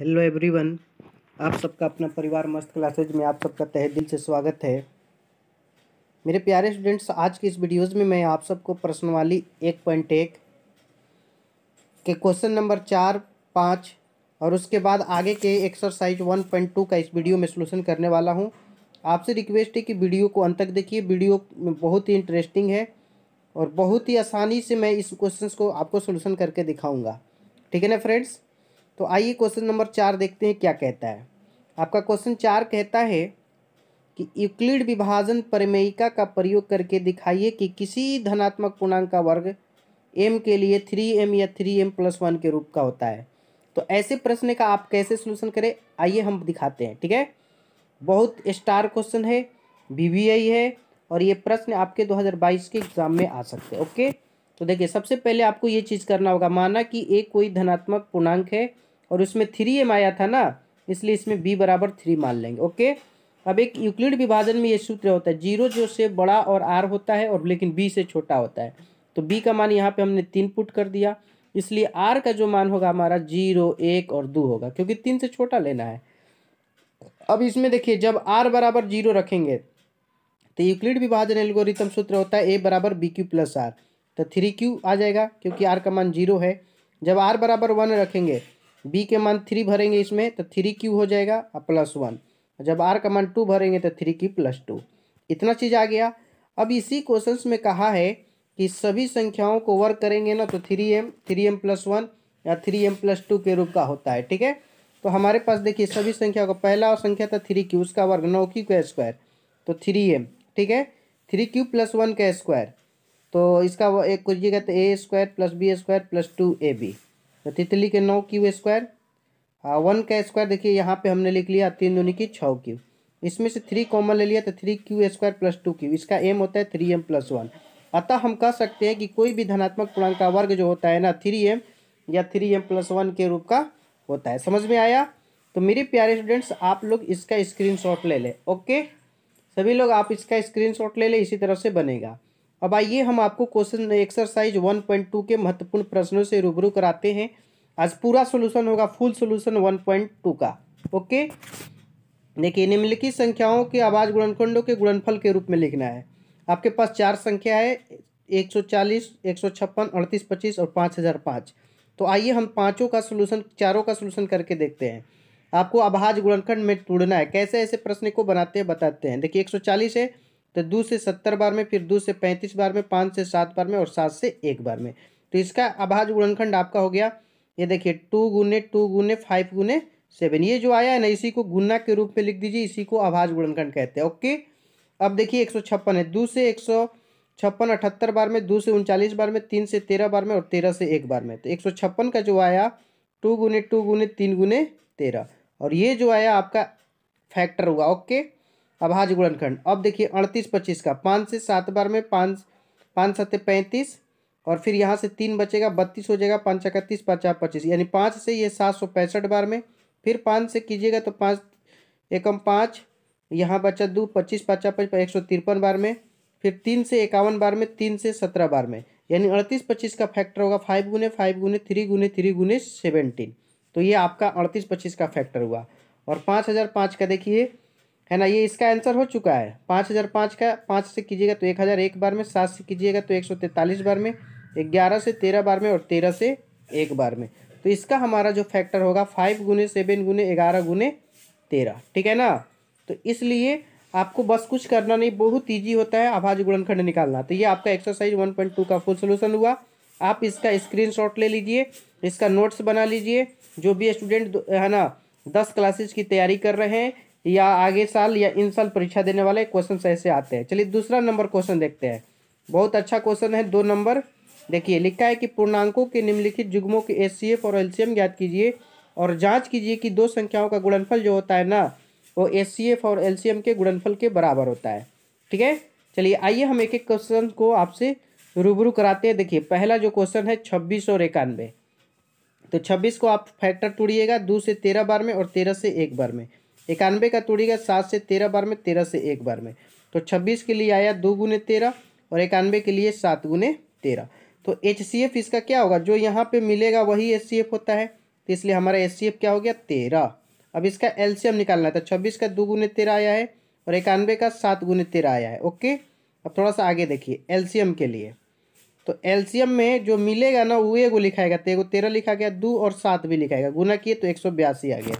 hello everyone आप सबका अपना परिवार मस्त क्लासेज में आप सबका तहे दिल से स्वागत है मेरे प्यारे स्टूडेंट्स आज की इस वीडियोस में मैं आप सबको प्रश्नवाली एक पॉइंट एक के क्वेश्चन नंबर चार पाँच और उसके बाद आगे के एक्सरसाइज वन पॉइंट टू का इस वीडियो में सोल्यूशन करने वाला हूँ आपसे रिक्वेस्ट है कि वीडियो को अंत तक देखिए वीडियो बहुत ही इंटरेस्टिंग है और बहुत ही आसानी से मैं इस क्वेश्चन को आपको सोल्यूशन करके दिखाऊंगा ठीक है ना फ्रेंड्स तो आइए क्वेश्चन नंबर चार देखते हैं क्या कहता है आपका क्वेश्चन चार कहता है कि यूक्लिड विभाजन परिमेयिका का प्रयोग करके दिखाइए कि किसी धनात्मक पूर्णांक का वर्ग एम के लिए थ्री एम या थ्री एम प्लस वन के रूप का होता है तो ऐसे प्रश्न का आप कैसे सोल्यूशन करें आइए हम दिखाते हैं ठीक है बहुत स्टार क्वेश्चन है आई है और ये प्रश्न आपके 2022 के एग्ज़ाम में आ सकते हैं ओके तो देखिए सबसे पहले आपको ये चीज़ करना होगा माना कि एक कोई धनात्मक पूर्णांक है और उसमें थ्री एम आया था ना इसलिए इसमें बी बराबर थ्री मान लेंगे ओके अब एक यूक्लिड विभाजन में ये सूत्र होता है जीरो जो से बड़ा और आर होता है और लेकिन बी से छोटा होता है तो बी का मान यहाँ पे हमने तीन पुट कर दिया इसलिए आर का जो मान होगा हमारा जीरो एक और दो होगा क्योंकि तीन से छोटा लेना है अब इसमें देखिए जब आर बराबर जीरो रखेंगे तो यूक्लिड विभाजन एल्गोरिथम सूत्र होता है ए बराबर बी क्यू प्लस आर तो थ्री क्यू आ जाएगा क्योंकि आर का मान जीरो है जब आर बराबर वन रखेंगे बी के मान थ्री भरेंगे इसमें तो थ्री क्यू हो जाएगा और प्लस वन जब आर का मान टू भरेंगे तो थ्री की प्लस टू इतना चीज़ आ गया अब इसी क्वेश्चन में कहा है कि सभी संख्याओं को वर्क करेंगे ना तो three M three M plus one या थ्री एम प्लस टू के रूप का होता है ठीक है तो हमारे पास देखिए सभी संख्या का पहला और संख्या था थ्री क्यू उसका वर्ग नौ क्यू का स्क्वायर तो थ्री एम ठीक है थ्री क्यू प्लस वन का स्क्वायर तो इसका एक करिएगा तो A square plus B square plus two A B तो तितली के नौ क्यू स्क्वायर हाँ वन का स्क्वायर देखिए यहाँ पे हमने लिख लिया तीन दूनी की छः क्यू इसमें से थ्री कॉमन ले लिया तो three Q square plus two Q इसका एम होता है थ्री एम प्लस वन अतः हम कह सकते हैं कि कोई भी धनात्मक पूर्णांक का वर्ग जो होता है ना थ्री एम या थ्री एम प्लस वन के रूप का होता है समझ में आया तो मेरे प्यारे स्टूडेंट्स आप लोग इसका शॉट ले लें ओके सभी लोग आप इसका शॉट ले लें इसी तरह से बनेगा अब आइए हम आपको question exercise one point two के महत्वपूर्ण प्रश्नों से रूबरू कराते हैं आज पूरा सोल्यूशन होगा full solution one point two का ओके देखिए निम्नलिखित संख्याओं के आवाज गुणनखंडों के गुणनफल के रूप में लिखना है आपके पास चार संख्या है एक सौ चालीस एक सौ छप्पन अड़तीस पच्चीस और पाँच हज़ार पाँच तो आइए हम पाँचों का सोल्यूशन चारों का सोल्यूशन करके देखते हैं आपको आभाज गुणनखंड में टूटना है कैसे ऐसे प्रश्न को बनाते हैं बताते हैं देखिए एक सौ चालीस है तो दो से सत्तर बार में फिर दो से पैंतीस बार में पाँच से सात बार में और सात से एक बार में तो इसका अभाज गुणनखंड आपका हो गया ये देखिए टू गुने टू गुने फाइव गुने सेवन ये जो आया है ना इसी को गुना के रूप में लिख दीजिए इसी को अभाज गुणनखंड कहते हैं ओके अब देखिए एक सौ छप्पन है दो से एक सौ छप्पन अठहत्तर बार में दो से उनचालीस बार में तीन से तेरह बार में और तेरह से एक बार में तो एक सौ छप्पन का जो आया टू गुने टू गुने तीन गुने तेरह और ये जो आया आपका फैक्टर हुआ ओके अभाज्य गुणनखंड अब देखिए अड़तीस पच्चीस का पाँच से सात बार में पाँच पाँच सत्य पैंतीस और फिर यहाँ से तीन बचेगा बत्तीस हो जाएगा पाँच इकतीस पचास पच्चीस यानी पाँच से ये सात सौ पैंसठ बार में फिर पाँच से कीजिएगा तो पाँच एकम पाँच यहाँ बचा दो पच्चीस पचास पच्चीस एक सौ तिरपन बार में फिर तीन से इक्यावन बार में तीन से सत्रह बार में यानी अड़तीस पच्चीस का फैक्टर होगा फाइव गुने फाइव गुने थ्री गुने थ्री गुने सेवेंटीन तो ये आपका अड़तीस पच्चीस का फैक्टर हुआ और पाँच हज़ार पाँच का देखिए है ना ये इसका आंसर हो चुका है पाँच हज़ार पाँच का पाँच से कीजिएगा तो एक हज़ार एक बार में सात से कीजिएगा तो एक सौ तैंतालीस बार में ग्यारह से तेरह बार में और तेरह से एक बार में तो इसका हमारा जो फैक्टर होगा फाइव गुने सेवन गुने ग्यारह गुने तेरह ठीक है ना तो इसलिए आपको बस कुछ करना नहीं बहुत ईजी होता है आभाज गुणनखंड निकालना तो ये आपका एक्सरसाइज वन पॉइंट टू का फुल सोल्यूशन हुआ आप इसका शॉट ले लीजिए इसका नोट्स बना लीजिए जो भी स्टूडेंट है ना दस क्लासेज की तैयारी कर रहे हैं या आगे साल या इन साल परीक्षा देने वाले क्वेश्चन ऐसे आते हैं चलिए दूसरा नंबर क्वेश्चन देखते हैं बहुत अच्छा क्वेश्चन है दो नंबर देखिए लिखा है कि पूर्णांकों के निम्नलिखित जुगमों के एस और एल ज्ञात कीजिए और जांच कीजिए कि दो संख्याओं का गुणनफल जो होता है ना वो एस और एल के गुणनफल के बराबर होता है ठीक है चलिए आइए हम एक एक क्वेश्चन को आपसे रूबरू कराते हैं देखिए पहला जो क्वेश्चन है छब्बीस और इक्यानवे तो छब्बीस को आप फैक्टर तोड़िएगा दो से तेरह बार में और तेरह से एक बार में इक्यानवे का तोड़िएगा सात से तेरह बार में तेरह से एक बार में तो छब्बीस के लिए आया दो गुने तेरह और इक्यानवे के लिए सात गुने तेरह तो एच सी एफ इसका क्या होगा जो यहाँ पे मिलेगा वही एच सी एफ होता है तो इसलिए हमारा एच सी एफ क्या हो गया तेरह अब इसका एलसीएम निकालना था तो छब्बीस का दो गुने तेरह आया है और इक्यानवे का सात गुने तेरह आया है ओके अब थोड़ा सा आगे देखिए एलसीएम के लिए तो एलसीएम में जो मिलेगा ना वो एगो लिखाएगा तेगो तो तेरह लिखा गया दो और सात भी लिखाएगा गुना किए तो एक सौ बयासी आ गया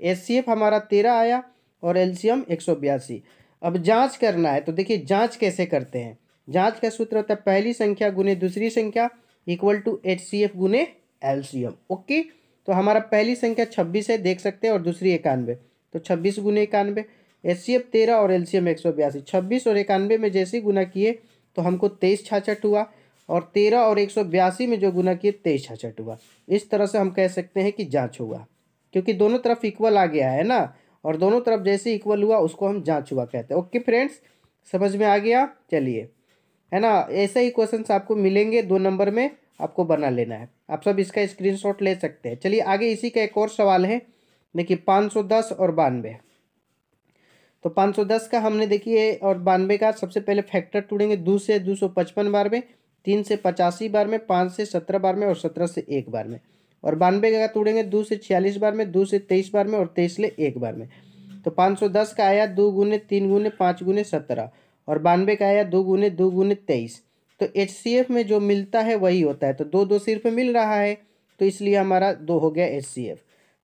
एच हमारा तेरह आया और एल्शियम एक सौ बयासी अब जाँच करना है तो देखिए जाँच कैसे करते हैं जाँच का सूत्र होता है पहली संख्या गुने दूसरी संख्या equal to H C F गुने एम ओके तो हमारा पहली संख्या छब्बीस है देख सकते हैं और दूसरी इक्यानवे तो छब्बीस गुने इक्यानवे एच सी एफ तेरह और एल्शियम एक सौ बयासी छब्बीस और इक्यानवे में जैसे गुना किए तो हमको तेईस छाछठ हुआ और तेरह और एक सौ बयासी में जो गुना किए तेईस छाछठ हुआ इस तरह से हम कह सकते हैं कि जाँच हुआ क्योंकि दोनों तरफ इक्वल आ गया है ना और दोनों तरफ जैसे इक्वल हुआ उसको हम जाँच हुआ कहते हैं ओके फ्रेंड्स समझ में आ गया चलिए है ना ऐसे ही क्वेश्चन आपको मिलेंगे दो नंबर में आपको बना लेना है आप सब इसका स्क्रीनशॉट ले सकते हैं चलिए आगे इसी का एक और सवाल है देखिए पाँच सौ दस और बानवे तो पाँच सौ दस का हमने देखिए और बानवे का सबसे पहले फैक्टर टूटेंगे दो से दो सौ पचपन बार में तीन से पचासी बार में पाँच से सत्रह बार में और सत्रह से एक बार में और बानवे का तोड़ेंगे दो से छियालीस बार में दो से तेईस बार में और तेईस ले एक बार में तो पाँच सौ दस का आया दो गुने तीन गुने पाँच गुने सत्रह और बानवे का आया दो गुने दो गुने तेईस तो एच सी एफ में जो मिलता है वही होता है तो दो दो सिर्फ मिल रहा है तो इसलिए हमारा दो हो गया एच सी एफ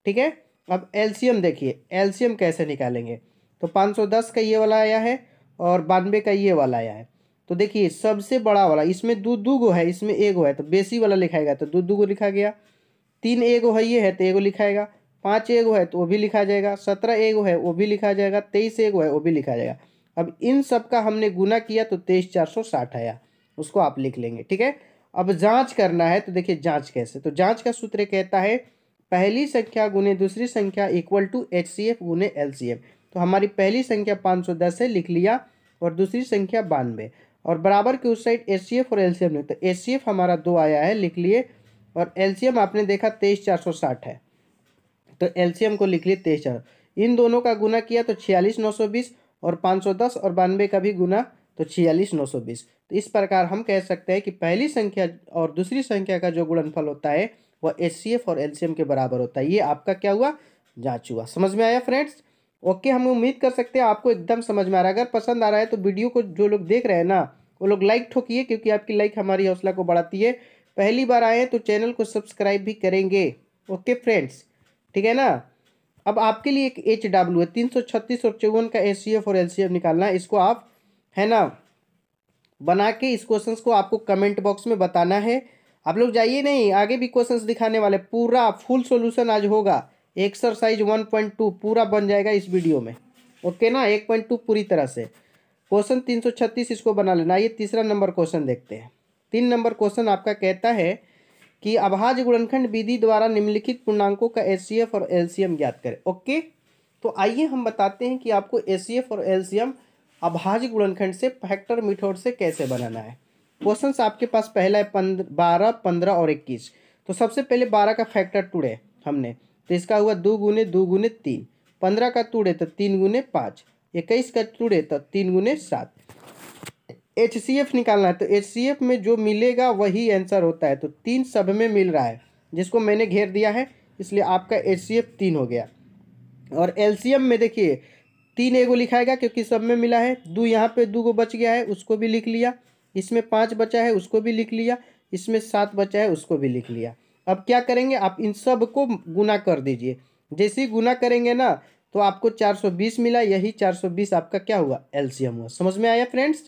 ठीक है अब एल्शियम देखिए एल्शियम कैसे निकालेंगे तो पाँच सौ दस का ये वाला आया है और बानवे का ये वाला आया है तो देखिए सबसे बड़ा वाला इसमें दो दू गो है इसमें एक गो है तो बेसी वाला लिखाएगा तो दो दो गो लिखा गया तीन एगो है ये है तो एगो लिखाएगा पाँच एगो है तो वो भी लिखा जाएगा सत्रह एगो है वो भी लिखा जाएगा तेईस एगो है वो भी लिखा जाएगा अब इन सब का हमने गुना किया तो तेईस चार सौ साठ आया उसको आप लिख लेंगे ठीक है अब जांच करना है तो देखिए जांच कैसे तो जांच का सूत्र कहता है पहली संख्या गुने दूसरी संख्या equal to H C F गुने एल सी एफ तो हमारी पहली संख्या पाँच सौ दस है लिख लिया और दूसरी संख्या बानवे और बराबर के उस साइड एच सी एफ और एल सी एफ नहीं तो एच सी एफ हमारा दो आया है लिख लिए और एल्शियम आपने देखा तेईस चार सौ साठ है तो एलसीएम को लिख लिए तेईस चार इन दोनों का गुना किया तो छियालीस नौ सौ बीस और पाँच सौ दस और बानवे का भी गुना तो छियालीस नौ सौ बीस तो इस प्रकार हम कह सकते हैं कि पहली संख्या और दूसरी संख्या का जो गुणनफल होता है वह एस सी एफ और एल्शियम के बराबर होता है ये आपका क्या हुआ जाँच हुआ समझ में आया फ्रेंड्स ओके हम उम्मीद कर सकते हैं आपको एकदम समझ में आ रहा है अगर पसंद आ रहा है तो वीडियो को जो लोग देख रहे हैं ना वो लोग लाइक ठोकिए क्योंकि आपकी लाइक हमारी हौसला को बढ़ाती है पहली बार आए तो चैनल को सब्सक्राइब भी करेंगे ओके फ्रेंड्स ठीक है ना अब आपके लिए एक एच डब्ल्यू है तीन सौ छत्तीस और चौवन का एस सी एफ और एल सी एफ निकालना है इसको आप है ना बना के इस क्वेश्चन को आपको कमेंट बॉक्स में बताना है आप लोग जाइए नहीं आगे भी क्वेश्चंस दिखाने वाले पूरा फुल सॉल्यूशन आज होगा एक्सरसाइज वन पॉइंट टू पूरा बन जाएगा इस वीडियो में ओके ना एक पॉइंट टू पूरी तरह से क्वेश्चन तीन सौ छत्तीस इसको बना लेना ये तीसरा नंबर क्वेश्चन देखते हैं तीन नंबर क्वेश्चन आपका कहता है कि अभाज गुणनखंड विधि द्वारा निम्नलिखित पूर्णांकों का एस और एल ज्ञात करें ओके तो आइए हम बताते हैं कि आपको एच और एम अभाज गुणनखंड से फैक्टर मिठोर से कैसे बनाना है क्वेश्चन आपके पास पहला है पंद्र बारह पंद्रह और इक्कीस तो सबसे पहले बारह का फैक्टर टूड़े हमने तो इसका हुआ दो गुने दो गुने तीन पंद्रह का टूड़े तो तीन गुने पाँच इक्कीस का टूड़े तो तीन गुने सात एच सी एफ निकालना है तो एच सी एफ में जो मिलेगा वही आंसर होता है तो तीन सब में मिल रहा है जिसको मैंने घेर दिया है इसलिए आपका एच सी एफ तीन हो गया और एल सी एम में देखिए तीन एगो लिखाएगा क्योंकि सब में मिला है दो यहाँ पे दो गो बच गया है उसको भी लिख लिया इसमें पाँच बचा है उसको भी लिख लिया इसमें सात बचा है उसको भी लिख लिया अब क्या करेंगे आप इन सब को गुना कर दीजिए जैसे ही गुना करेंगे ना तो आपको 420 मिला यही 420 आपका क्या हुआ एम हुआ समझ में आया फ्रेंड्स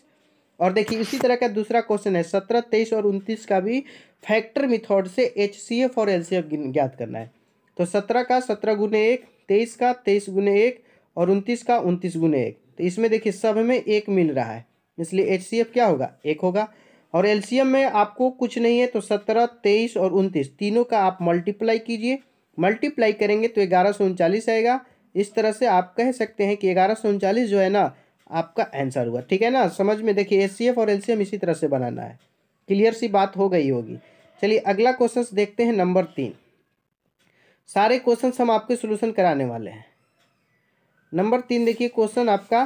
और देखिए इसी तरह का दूसरा क्वेश्चन है सत्रह तेईस और उनतीस का भी फैक्टर मिथॉड से एच सी एफ और एल सी एफ ज्ञात करना है तो सत्रह का सत्रह गुने एक तेईस का तेईस गुने एक और उनतीस का उनतीस गुने एक तो इसमें देखिए सब में एक मिल रहा है इसलिए एच सी एफ क्या होगा एक होगा और एल सी एम में आपको कुछ नहीं है तो सत्रह तेईस और उनतीस तीनों का आप मल्टीप्लाई कीजिए मल्टीप्लाई करेंगे तो ग्यारह सौ उनचालीस आएगा इस तरह से आप कह सकते हैं कि ग्यारह सौ उनचालीस जो है ना आपका आंसर हुआ ठीक है ना समझ में देखिए एफ और एल इसी तरह से बनाना है क्लियर सी बात हो गई होगी चलिए अगला क्वेश्चन देखते हैं नंबर तीन सारे क्वेश्चन हम आपके सोल्यूशन कराने वाले हैं नंबर तीन देखिए क्वेश्चन आपका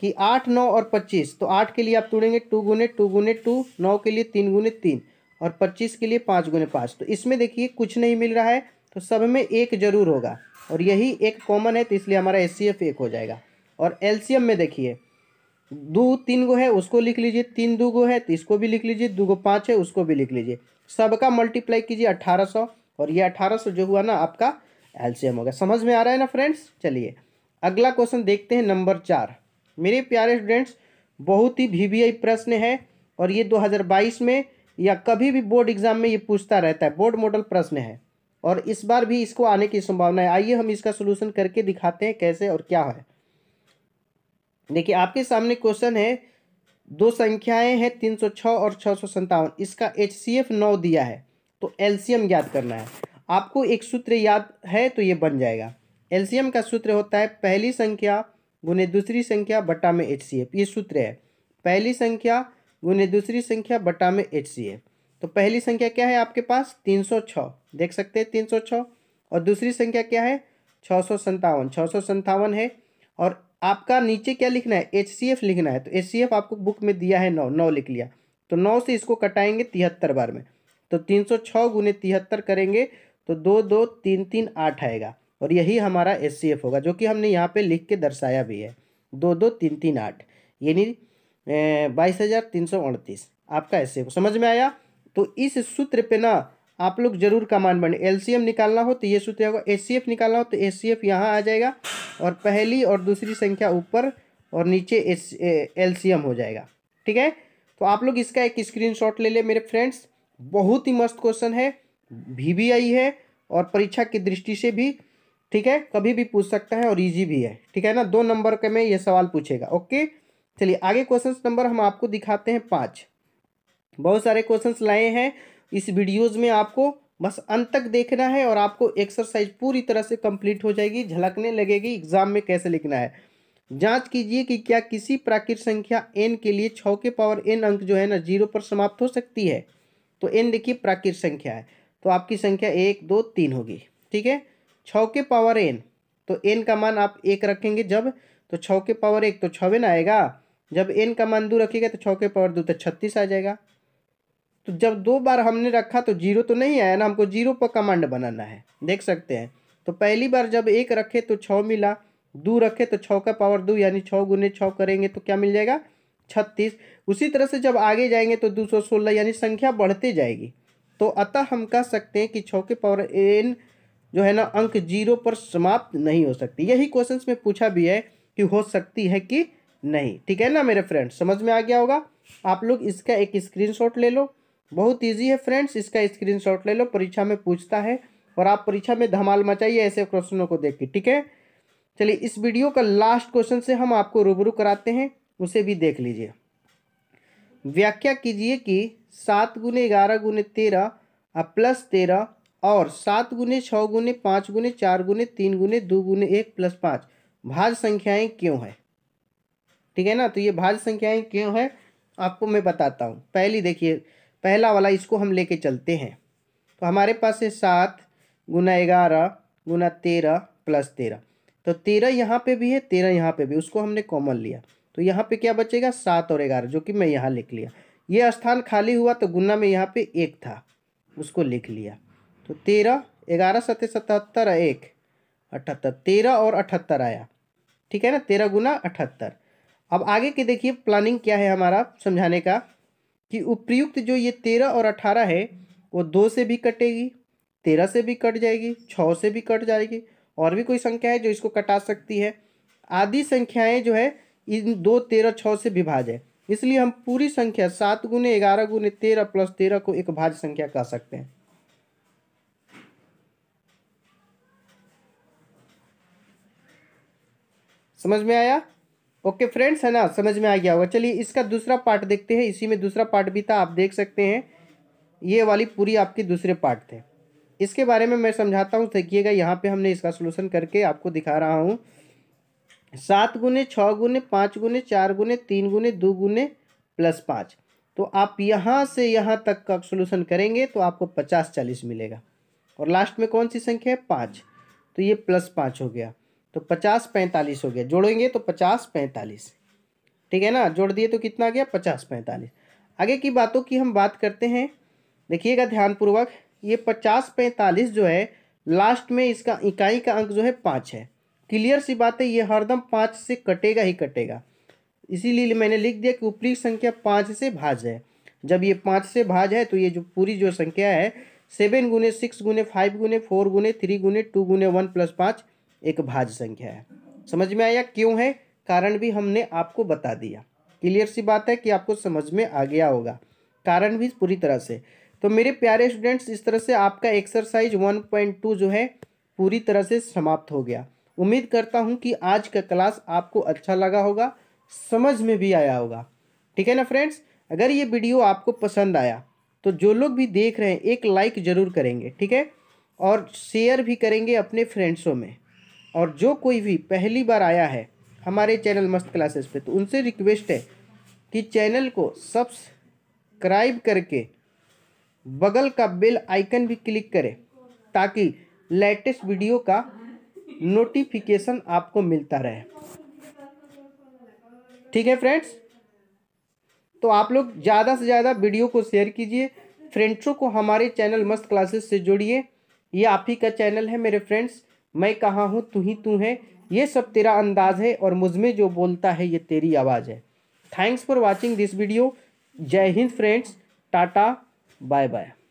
कि आठ नौ और पच्चीस तो आठ के लिए आप तोड़ेंगे टू गुने टू गुने टू नौ के लिए तीन गुने तीन और पच्चीस के लिए पाँच गुने पाँच तो इसमें देखिए कुछ नहीं मिल रहा है तो सब में एक जरूर होगा और यही एक कॉमन है तो इसलिए हमारा एस सी एक हो जाएगा और एल्शियम में देखिए दो तीन गो है उसको लिख लीजिए तीन दो गो है तो इसको भी लिख लीजिए दो गो पाँच है उसको भी लिख लीजिए सबका मल्टीप्लाई कीजिए अट्ठारह सौ और ये अट्ठारह सौ जो हुआ ना आपका एल्शियम होगा समझ में आ रहा है ना फ्रेंड्स चलिए अगला क्वेश्चन देखते हैं नंबर चार मेरे प्यारे स्टूडेंट्स बहुत ही भी वी प्रश्न है और ये 2022 में या कभी भी बोर्ड एग्जाम में ये पूछता रहता है बोर्ड मॉडल प्रश्न है और इस बार भी इसको आने की संभावना है आइए हम इसका सोल्यूशन करके दिखाते हैं कैसे और क्या है देखिए आपके सामने क्वेश्चन है दो संख्याएं हैं तीन सौ छः और छः सौ सत्तावन इसका एच सी एफ नौ दिया है तो एलसीएम ज्ञात करना है आपको एक सूत्र याद है तो ये बन जाएगा एलसीएम का सूत्र होता है पहली संख्या गुने दूसरी संख्या बटा में एच सी एफ ये सूत्र है पहली संख्या गुने दूसरी संख्या बटा में एच सी एफ तो पहली संख्या क्या है आपके पास तीन सौ छः देख सकते हैं तीन सौ छः और दूसरी संख्या क्या है छः सौ सत्तावन छः सौ सत्तावन है और आपका नीचे क्या लिखना है एच लिखना है तो एच आपको बुक में दिया है नौ नौ लिख लिया तो नौ से इसको कटाएंगे तिहत्तर बार में तो तीन सौ छः गुने तिहत्तर करेंगे तो दो दो तीन तीन आठ आएगा और यही हमारा एस होगा जो कि हमने यहाँ पे लिख के दर्शाया भी है दो दो तीन तीन आठ यानी बाईस हज़ार तीन सौ अड़तीस आपका एस समझ में आया तो इस सूत्र पे ना आप लोग जरूर कमान बने एलसीएम निकालना हो तो ये सूत्र होगा एचसीएफ निकालना हो तो सी यहाँ आ जाएगा और पहली और दूसरी संख्या ऊपर और नीचे एलसीएम हो जाएगा ठीक है तो आप लोग इसका एक स्क्रीनशॉट ले ले मेरे फ्रेंड्स बहुत ही मस्त क्वेश्चन है आई है और परीक्षा की दृष्टि से भी ठीक है कभी भी पूछ सकता है और इजी भी है ठीक है ना दो नंबर के में ये सवाल पूछेगा ओके चलिए आगे क्वेश्चन नंबर हम आपको दिखाते हैं पाँच बहुत सारे क्वेश्चन लाए हैं इस वीडियोज़ में आपको बस अंत तक देखना है और आपको एक्सरसाइज पूरी तरह से कंप्लीट हो जाएगी झलकने लगेगी एग्जाम में कैसे लिखना है जांच कीजिए कि क्या किसी प्राकृत संख्या एन के लिए छः के पावर एन अंक जो है ना जीरो पर समाप्त हो सकती है तो एन देखिए प्राकृत संख्या है तो आपकी संख्या एक दो तीन होगी ठीक है छ के पावर एन तो एन का मान आप एक रखेंगे जब तो छः के पावर एक तो छवेन आएगा जब एन का मान दो रखेगा तो छ के पावर दो तो छत्तीस आ जाएगा तो जब दो बार हमने रखा तो जीरो तो नहीं आया ना हमको जीरो पर कमांड बनाना है देख सकते हैं तो पहली बार जब एक रखे तो छः मिला दो रखे तो छः का पावर दो यानी छः गुने छः करेंगे तो क्या मिल जाएगा छत्तीस उसी तरह से जब आगे जाएंगे तो दो सौ सोलह यानी संख्या बढ़ती जाएगी तो अतः हम कह सकते हैं कि छः के पावर एन जो है ना अंक जीरो पर समाप्त नहीं हो सकती यही क्वेश्चन में पूछा भी है कि हो सकती है कि नहीं ठीक है ना मेरे फ्रेंड समझ में आ गया होगा आप लोग इसका एक स्क्रीनशॉट ले लो बहुत ईजी है फ्रेंड्स इसका स्क्रीनशॉट ले लो परीक्षा में पूछता है और आप परीक्षा में धमाल मचाइए ऐसे क्वेश्चनों को देख के ठीक है चलिए इस वीडियो का लास्ट क्वेश्चन से हम आपको रूबरू कराते हैं उसे भी देख लीजिए व्याख्या कीजिए कि सात गुने ग्यारह गुने तेरह प्लस तेरह और सात गुने छः गुने पाँच गुने चार गुने तीन गुने दो गुने एक प्लस पाँच भाज संख्याएं क्यों है ठीक है ना तो ये भाज संख्याएं क्यों है आपको मैं बताता हूँ पहली देखिए पहला वाला इसको हम लेके चलते हैं तो हमारे पास है सात गुना ग्यारह गुना तेरह प्लस तेरह तो तेरह यहाँ पे भी है तेरह यहाँ पे भी उसको हमने कॉमन लिया तो यहाँ पे क्या बचेगा सात और ग्यारह जो कि मैं यहाँ लिख लिया ये स्थान खाली हुआ तो गुना में यहाँ पे एक था उसको लिख लिया तो तेरह ग्यारह सत्य सतहत्तर एक अठहत्तर तेरह और अठहत्तर आया ठीक है ना तेरह गुना अठहत्तर अब आगे की देखिए प्लानिंग क्या है हमारा समझाने का कि उपयुक्त जो ये तेरह और अठारह है वो दो से भी कटेगी तेरह से भी कट जाएगी छः से भी कट जाएगी और भी कोई संख्या है जो इसको कटा सकती है आदि संख्याएं जो है इन दो तेरह छः से विभाज है इसलिए हम पूरी संख्या सात गुने ग्यारह गुने तेरह प्लस तेरह को एक भाज संख्या कह सकते हैं समझ में आया ओके फ्रेंड्स है ना समझ में आ गया होगा चलिए इसका दूसरा पार्ट देखते हैं इसी में दूसरा पार्ट भी था आप देख सकते हैं ये वाली पूरी आपके दूसरे पार्ट थे इसके बारे में मैं समझाता हूँ देखिएगा यहाँ पे हमने इसका सोल्यूशन करके आपको दिखा रहा हूँ सात गुने छः गुने पाँच गुने चार गुने तीन गुने दो गुने प्लस पाँच तो आप यहाँ से यहाँ तक का सोल्यूशन करेंगे तो आपको पचास चालीस मिलेगा और लास्ट में कौन सी संख्या है पाँच तो ये प्लस पाँच हो गया तो पचास पैंतालीस हो गया जोड़ेंगे तो पचास पैंतालीस ठीक है ना जोड़ दिए तो कितना गया पचास पैंतालीस आगे की बातों की हम बात करते हैं देखिएगा ध्यानपूर्वक ये पचास पैंतालीस जो है लास्ट में इसका इकाई का अंक जो है पाँच है क्लियर सी बात है ये हरदम पाँच से कटेगा ही कटेगा इसीलिए मैंने लिख दिया कि ऊपरी संख्या पाँच से भाज है जब ये पाँच से भाज है तो ये जो पूरी जो संख्या है सेवन गुने सिक्स गुने फाइव गुने फोर गुने थ्री गुने टू गुने वन प्लस पाँच एक भाज संख्या है समझ में आया क्यों है कारण भी हमने आपको बता दिया क्लियर सी बात है कि आपको समझ में आ गया होगा कारण भी पूरी तरह से तो मेरे प्यारे स्टूडेंट्स इस तरह से आपका एक्सरसाइज वन पॉइंट टू जो है पूरी तरह से समाप्त हो गया उम्मीद करता हूँ कि आज का क्लास आपको अच्छा लगा होगा समझ में भी आया होगा ठीक है ना फ्रेंड्स अगर ये वीडियो आपको पसंद आया तो जो लोग भी देख रहे हैं एक लाइक ज़रूर करेंगे ठीक है और शेयर भी करेंगे अपने फ्रेंड्सों में और जो कोई भी पहली बार आया है हमारे चैनल मस्त क्लासेस पे तो उनसे रिक्वेस्ट है कि चैनल को सब्सक्राइब करके बगल का बेल आइकन भी क्लिक करें ताकि लेटेस्ट वीडियो का नोटिफिकेशन आपको मिलता रहे ठीक है फ्रेंड्स तो आप लोग ज़्यादा से ज़्यादा वीडियो को शेयर कीजिए फ्रेंड्सों को हमारे चैनल मस्त क्लासेस से जोड़िए ये आप ही का चैनल है मेरे फ्रेंड्स मैं कहाँ हूँ तू ही तू है ये सब तेरा अंदाज है और मुझमें जो बोलता है ये तेरी आवाज़ है thanks for watching this video जय हिंद फ्रेंड्स टाटा बाय बाय